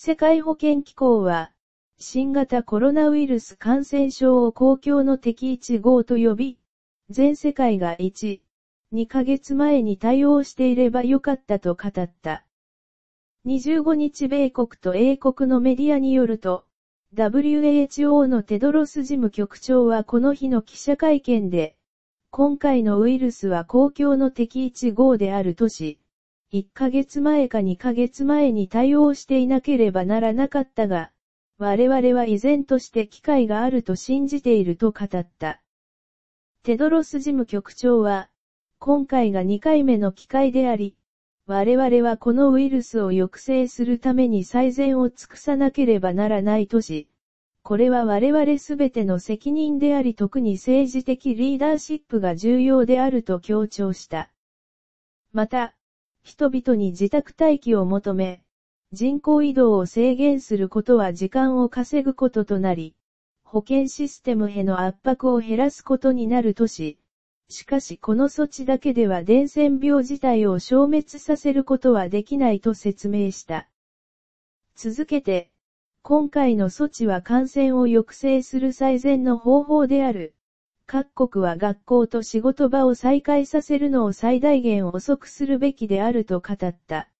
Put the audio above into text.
世界保健機構は、新型コロナウイルス感染症を公共の敵1号と呼び、全世界が1、2ヶ月前に対応していればよかったと語った。25日米国と英国のメディアによると、WHO のテドロス事務局長はこの日の記者会見で、今回のウイルスは公共の敵1号であるとし、1ヶ月前か2ヶ月前に対応していなければならなかったが、我々は依然として機会があると信じていると語った。テドロス事務局長は、今回が2回目の機会であり、我々はこのウイルスを抑制するために最善を尽くさなければならないとし、これは我々すべての責任であり特に政治的リーダーシップが重要であると強調した。また、人々に自宅待機を求め、人口移動を制限することは時間を稼ぐこととなり、保健システムへの圧迫を減らすことになるとし、しかしこの措置だけでは伝染病自体を消滅させることはできないと説明した。続けて、今回の措置は感染を抑制する最善の方法である。各国は学校と仕事場を再開させるのを最大限遅くするべきであると語った。